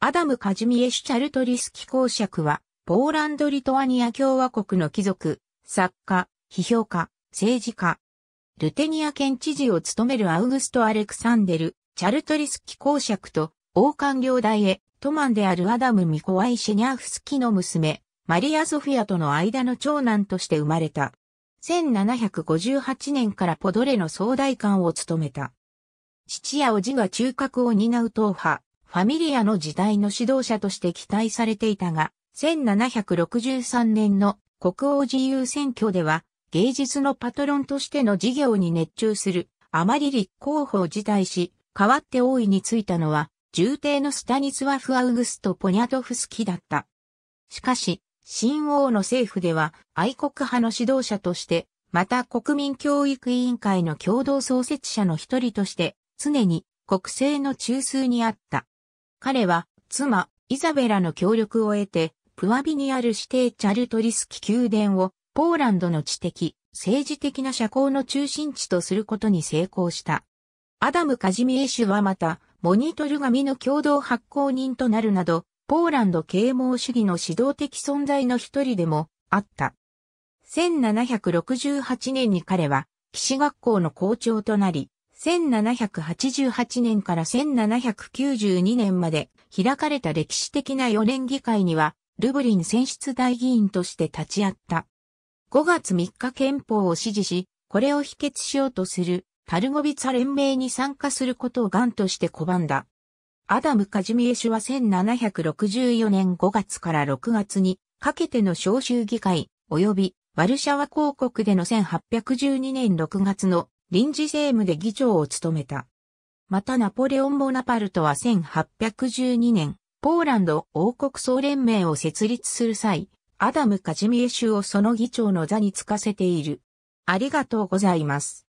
アダム・カジミエシュ・チャルトリスキ公爵は、ポーランド・リトアニア共和国の貴族、作家、批評家、政治家。ルテニア県知事を務めるアウグスト・アレクサンデル、チャルトリスキ公爵と、王冠領大へ、トマンであるアダム・ミコワイ・シェニャーフスキの娘、マリア・ソフィアとの間の長男として生まれた。1758年からポドレの総大官を務めた。父や叔父が中核を担う党派、ファミリアの時代の指導者として期待されていたが、1763年の国王自由選挙では、芸術のパトロンとしての事業に熱中する、あまり立候補を辞退し、代わって王位についたのは、重帝のスタニツワフ・アウグスト・ポニャトフスキだった。しかし、新王の政府では愛国派の指導者として、また国民教育委員会の共同創設者の一人として、常に国政の中枢にあった。彼は、妻、イザベラの協力を得て、プワビにある指定チャルトリスキ宮殿を、ポーランドの知的、政治的な社交の中心地とすることに成功した。アダム・カジミエ氏はまた、モニトル紙の共同発行人となるなど、ポーランド啓蒙主義の指導的存在の一人でもあった。1768年に彼は、騎士学校の校長となり、1788年から1792年まで開かれた歴史的な4年議会には、ルブリン選出大議員として立ち会った。5月3日憲法を支持し、これを否決しようとする、パルゴビツァ連盟に参加することを願として拒んだ。アダム・カジミエシュは1764年5月から6月にかけての召集議会、及びワルシャワ公国での1812年6月の臨時政務で議長を務めた。またナポレオン・ボナパルトは1812年、ポーランド王国総連盟を設立する際、アダム・カジミエ州をその議長の座につかせている。ありがとうございます。